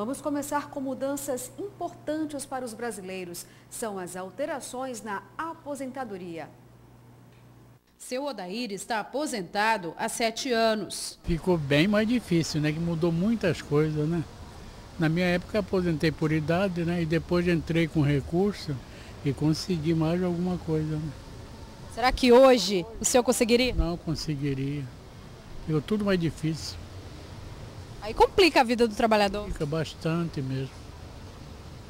Vamos começar com mudanças importantes para os brasileiros. São as alterações na aposentadoria. Seu Odair está aposentado há sete anos. Ficou bem mais difícil, né? Que mudou muitas coisas, né? Na minha época aposentei por idade, né? E depois entrei com recurso e consegui mais alguma coisa. Né? Será que hoje o senhor conseguiria? Não conseguiria. Ficou tudo mais difícil. Aí complica a vida do trabalhador. Complica bastante mesmo.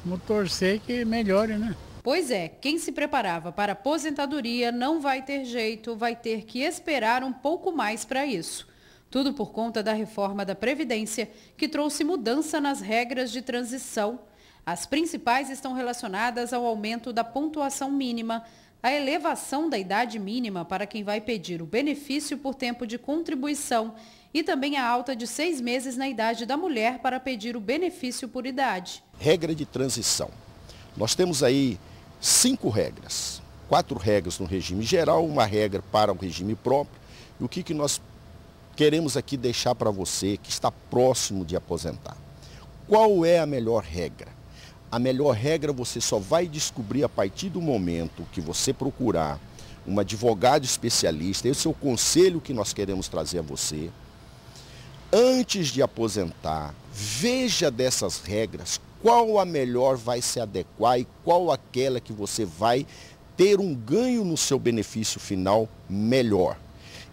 Vamos torcer que melhore, né? Pois é, quem se preparava para aposentadoria não vai ter jeito, vai ter que esperar um pouco mais para isso. Tudo por conta da reforma da Previdência, que trouxe mudança nas regras de transição. As principais estão relacionadas ao aumento da pontuação mínima, a elevação da idade mínima para quem vai pedir o benefício por tempo de contribuição e também a alta de seis meses na idade da mulher para pedir o benefício por idade. Regra de transição. Nós temos aí cinco regras. Quatro regras no regime geral, uma regra para o regime próprio. E o que, que nós queremos aqui deixar para você que está próximo de aposentar? Qual é a melhor regra? A melhor regra você só vai descobrir a partir do momento que você procurar um advogado especialista. Esse é o conselho que nós queremos trazer a você antes de aposentar, veja dessas regras qual a melhor vai se adequar e qual aquela que você vai ter um ganho no seu benefício final melhor.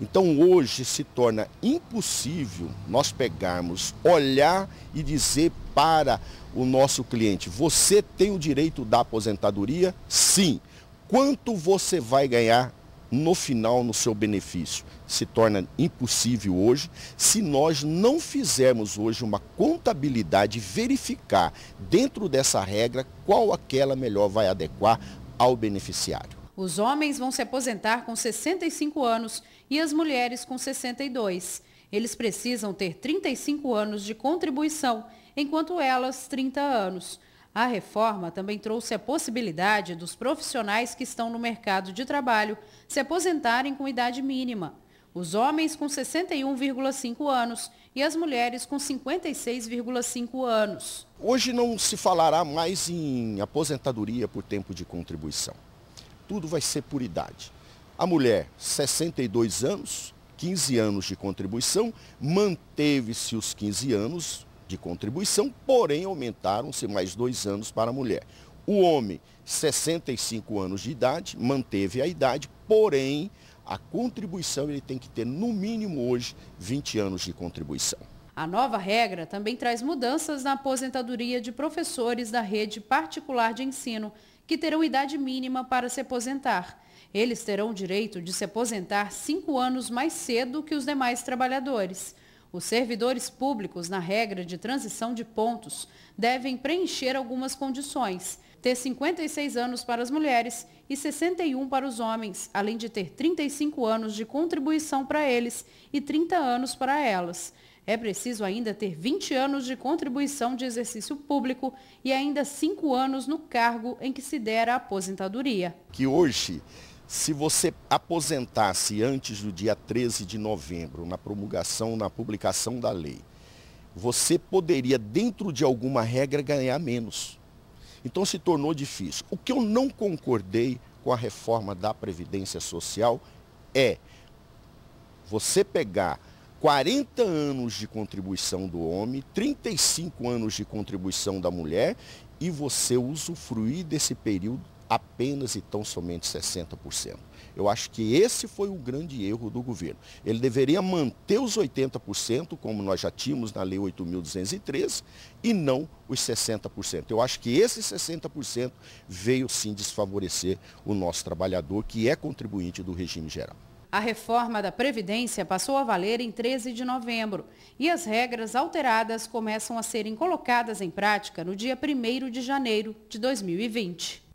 Então hoje se torna impossível nós pegarmos, olhar e dizer para o nosso cliente, você tem o direito da aposentadoria? Sim. Quanto você vai ganhar? no final no seu benefício se torna impossível hoje se nós não fizermos hoje uma contabilidade verificar dentro dessa regra qual aquela melhor vai adequar ao beneficiário. Os homens vão se aposentar com 65 anos e as mulheres com 62. Eles precisam ter 35 anos de contribuição, enquanto elas 30 anos. A reforma também trouxe a possibilidade dos profissionais que estão no mercado de trabalho se aposentarem com idade mínima. Os homens com 61,5 anos e as mulheres com 56,5 anos. Hoje não se falará mais em aposentadoria por tempo de contribuição. Tudo vai ser por idade. A mulher, 62 anos, 15 anos de contribuição, manteve-se os 15 anos de contribuição, porém aumentaram-se mais dois anos para a mulher. O homem, 65 anos de idade, manteve a idade, porém a contribuição ele tem que ter no mínimo hoje 20 anos de contribuição. A nova regra também traz mudanças na aposentadoria de professores da rede particular de ensino, que terão idade mínima para se aposentar. Eles terão o direito de se aposentar cinco anos mais cedo que os demais trabalhadores. Os servidores públicos, na regra de transição de pontos, devem preencher algumas condições. Ter 56 anos para as mulheres e 61 para os homens, além de ter 35 anos de contribuição para eles e 30 anos para elas. É preciso ainda ter 20 anos de contribuição de exercício público e ainda 5 anos no cargo em que se der a aposentadoria. Que hoje se você aposentasse antes do dia 13 de novembro, na promulgação, na publicação da lei, você poderia, dentro de alguma regra, ganhar menos. Então se tornou difícil. O que eu não concordei com a reforma da Previdência Social é você pegar 40 anos de contribuição do homem, 35 anos de contribuição da mulher e você usufruir desse período apenas e tão somente 60%. Eu acho que esse foi o grande erro do governo. Ele deveria manter os 80%, como nós já tínhamos na Lei 8.213, e não os 60%. Eu acho que esse 60% veio sim desfavorecer o nosso trabalhador, que é contribuinte do regime geral. A reforma da Previdência passou a valer em 13 de novembro e as regras alteradas começam a serem colocadas em prática no dia 1 de janeiro de 2020.